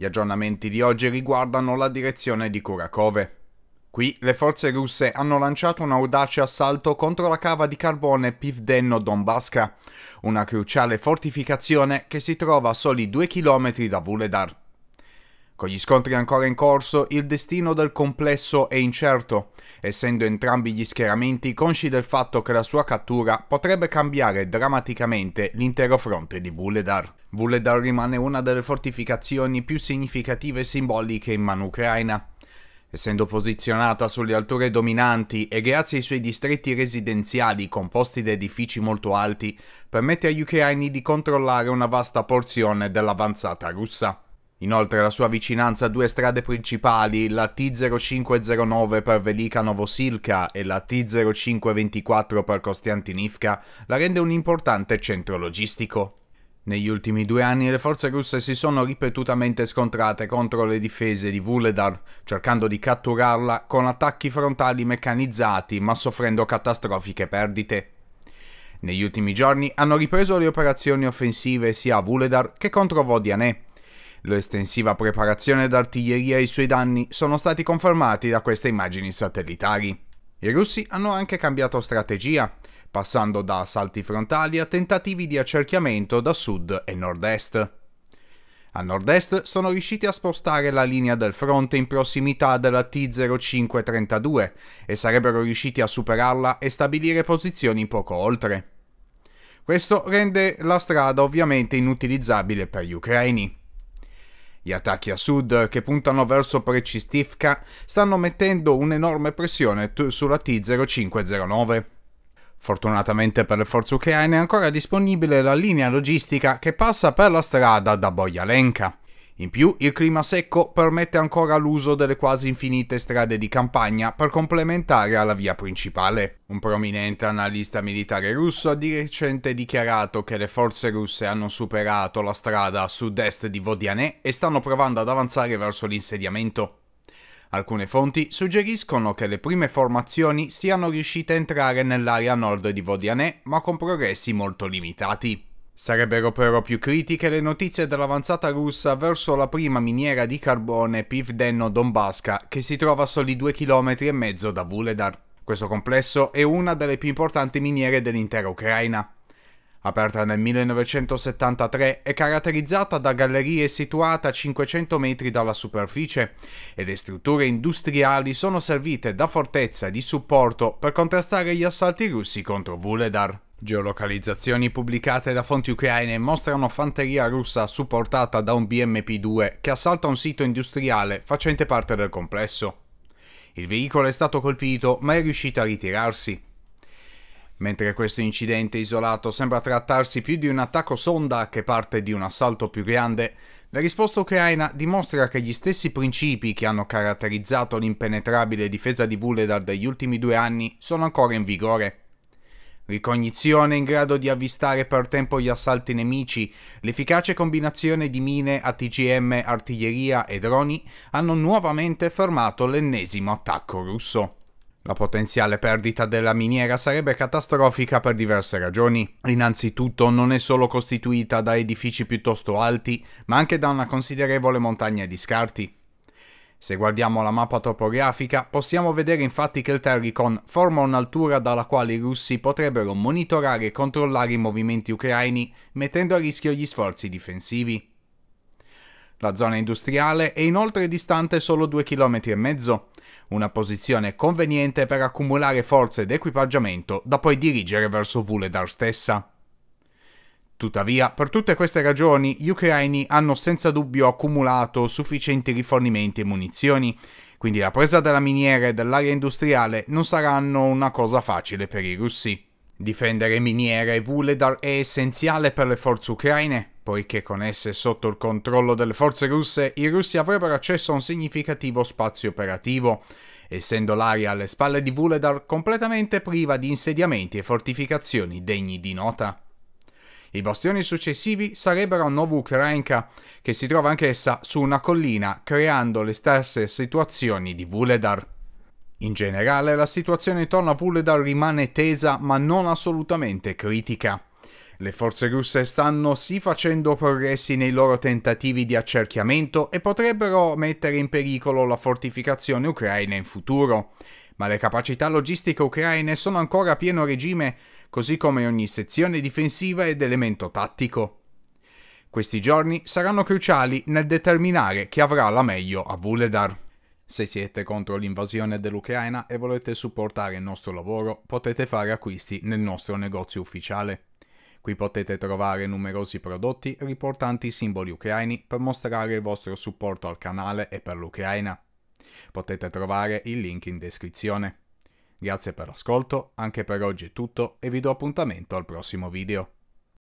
Gli aggiornamenti di oggi riguardano la direzione di Kurakove. Qui le forze russe hanno lanciato un audace assalto contro la cava di carbone Pivdenno-Donbaska, una cruciale fortificazione che si trova a soli 2 km da Vuledar. Con gli scontri ancora in corso, il destino del complesso è incerto, essendo entrambi gli schieramenti consci del fatto che la sua cattura potrebbe cambiare drammaticamente l'intero fronte di Vuledar. Vuledar rimane una delle fortificazioni più significative e simboliche in mano ucraina. Essendo posizionata sulle alture dominanti e grazie ai suoi distretti residenziali composti da edifici molto alti, permette agli ucraini di controllare una vasta porzione dell'avanzata russa. Inoltre la sua vicinanza a due strade principali, la T0509 per Velika Novosilka e la T0524 per Kostiantinivka, la rende un importante centro logistico. Negli ultimi due anni le forze russe si sono ripetutamente scontrate contro le difese di Vuledar, cercando di catturarla con attacchi frontali meccanizzati ma soffrendo catastrofiche perdite. Negli ultimi giorni hanno ripreso le operazioni offensive sia a Vuledar che contro Vodianè, L'estensiva preparazione d'artiglieria e i suoi danni sono stati confermati da queste immagini satellitari. I russi hanno anche cambiato strategia, passando da assalti frontali a tentativi di accerchiamento da sud e nord-est. A nord-est sono riusciti a spostare la linea del fronte in prossimità della T-0532 e sarebbero riusciti a superarla e stabilire posizioni poco oltre. Questo rende la strada ovviamente inutilizzabile per gli ucraini. Gli attacchi a sud, che puntano verso Precistivka, stanno mettendo un'enorme pressione sulla T-0509. Fortunatamente per le forze ucraine è ancora disponibile la linea logistica che passa per la strada da Bojalenka. In più, il clima secco permette ancora l'uso delle quasi infinite strade di campagna per complementare alla via principale. Un prominente analista militare russo ha di recente dichiarato che le forze russe hanno superato la strada sud-est di Vodianè e stanno provando ad avanzare verso l'insediamento. Alcune fonti suggeriscono che le prime formazioni siano riuscite a entrare nell'area nord di Vodianè, ma con progressi molto limitati. Sarebbero però più critiche le notizie dell'avanzata russa verso la prima miniera di carbone Pivdenno-Donbaska che si trova a soli 2,5 km da Vuledar. Questo complesso è una delle più importanti miniere dell'intera Ucraina. Aperta nel 1973, è caratterizzata da gallerie situate a 500 metri dalla superficie e le strutture industriali sono servite da fortezze di supporto per contrastare gli assalti russi contro Vuledar. Geolocalizzazioni pubblicate da fonti ucraine mostrano fanteria russa supportata da un BMP-2 che assalta un sito industriale facente parte del complesso. Il veicolo è stato colpito ma è riuscito a ritirarsi. Mentre questo incidente isolato sembra trattarsi più di un attacco sonda che parte di un assalto più grande, la risposta ucraina dimostra che gli stessi principi che hanno caratterizzato l'impenetrabile difesa di Vuledar degli ultimi due anni sono ancora in vigore. Ricognizione in grado di avvistare per tempo gli assalti nemici, l'efficace combinazione di mine ATGM, artiglieria e droni hanno nuovamente fermato l'ennesimo attacco russo. La potenziale perdita della miniera sarebbe catastrofica per diverse ragioni. Innanzitutto non è solo costituita da edifici piuttosto alti, ma anche da una considerevole montagna di scarti. Se guardiamo la mappa topografica, possiamo vedere infatti che il Terricon forma un'altura dalla quale i russi potrebbero monitorare e controllare i movimenti ucraini, mettendo a rischio gli sforzi difensivi. La zona industriale è inoltre distante solo 2 km e mezzo, una posizione conveniente per accumulare forze ed equipaggiamento da poi dirigere verso Vuledar stessa. Tuttavia, per tutte queste ragioni, gli ucraini hanno senza dubbio accumulato sufficienti rifornimenti e munizioni, quindi la presa della miniera e dell'area industriale non saranno una cosa facile per i russi. Difendere miniere e Vuledar è essenziale per le forze ucraine, poiché con esse sotto il controllo delle forze russe i russi avrebbero accesso a un significativo spazio operativo, essendo l'area alle spalle di Vuledar completamente priva di insediamenti e fortificazioni degni di nota. I bastioni successivi sarebbero Novoukrainka, che si trova anch'essa su una collina, creando le stesse situazioni di Vuledar. In generale la situazione intorno a Vuledar rimane tesa ma non assolutamente critica. Le forze russe stanno sì facendo progressi nei loro tentativi di accerchiamento e potrebbero mettere in pericolo la fortificazione ucraina in futuro, ma le capacità logistiche ucraine sono ancora a pieno regime, così come ogni sezione difensiva ed elemento tattico. Questi giorni saranno cruciali nel determinare chi avrà la meglio a Vuledar. Se siete contro l'invasione dell'Ucraina e volete supportare il nostro lavoro, potete fare acquisti nel nostro negozio ufficiale. Qui potete trovare numerosi prodotti riportanti i simboli ucraini per mostrare il vostro supporto al canale e per l'Ucraina. Potete trovare il link in descrizione. Grazie per l'ascolto, anche per oggi è tutto e vi do appuntamento al prossimo video.